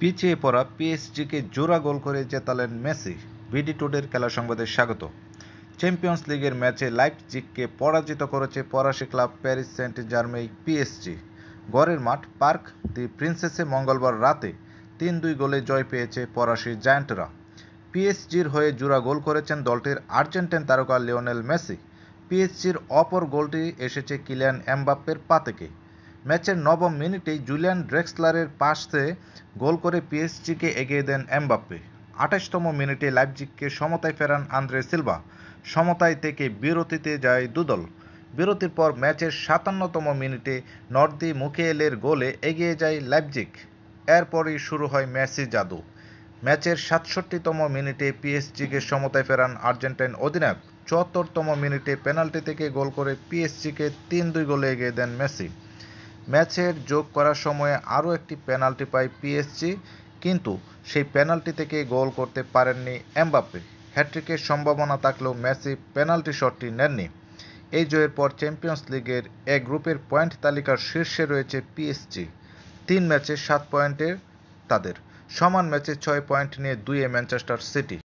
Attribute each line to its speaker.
Speaker 1: পিছিয়ে পড়া পিএসজিকে জোড়া গোল করে জেতালেন মেসি ভিডি টুডের খেলা সংবাদে স্বাগত চ্যাম্পিয়ন্স লিগের ম্যাচে জিককে পরাজিত করেছে ফরাসি club Paris Saint Germain PSG গড়ের মাঠ পার্ক দি প্রিন্সেসে মঙ্গলবার রাতে তিন দুই গোলে জয় পেয়েছে ফরাসি জায়ান্টরা পিএসজির হয়ে জোড়া গোল করেছেন দলটির আর্জেন্টাইন তারকা লিওনেল মেসি পিএসজির অপর গোলটি এসেছে কিলিয়ান এমবাপ্পের পা থেকে ম্যাচের নবম মিনিটেই জুলিয়ান ড্রেক্সলারের পাশে গোল করে পিএসজিকে এগিয়ে দেন এমবাপ্পে আঠাশতম মিনিটে লাইভজিককে সমতায় ফেরান আন্দ্রে সিলভা সমতায় থেকে বিরতিতে যায় দুদল বিরতির পর ম্যাচের সাতান্নতম মিনিটে নর্দি মুকেলের গোলে এগিয়ে যায় লাইভজিক এরপরই শুরু হয় ম্যাসি জাদু ম্যাচের সাতষট্টিতম মিনিটে পিএসজিকে সমতায় ফেরান আর্জেন্টাইন অধিনায়ক চুয়াত্তরতম মিনিটে পেনাল্টি থেকে গোল করে পিএসজিকে তিন দুই গোলে এগিয়ে দেন মেসি ম্যাচের যোগ করার সময়ে আরও একটি পেনাল্টি পায় পিএসজি কিন্তু সেই পেনাল্টি থেকে গোল করতে পারেননি এমবাপ্পে হ্যাট্রিকের সম্ভাবনা থাকলেও মেসি পেনাল্টি শটটি নেননি এই জয়ের পর চ্যাম্পিয়ন্স লিগের এক গ্রুপের পয়েন্ট তালিকার শীর্ষে রয়েছে পিএসজি তিন ম্যাচে সাত পয়েন্টের তাদের সমান ম্যাচে ছয় পয়েন্ট নিয়ে দুইয়ে ম্যানচেস্টার সিটি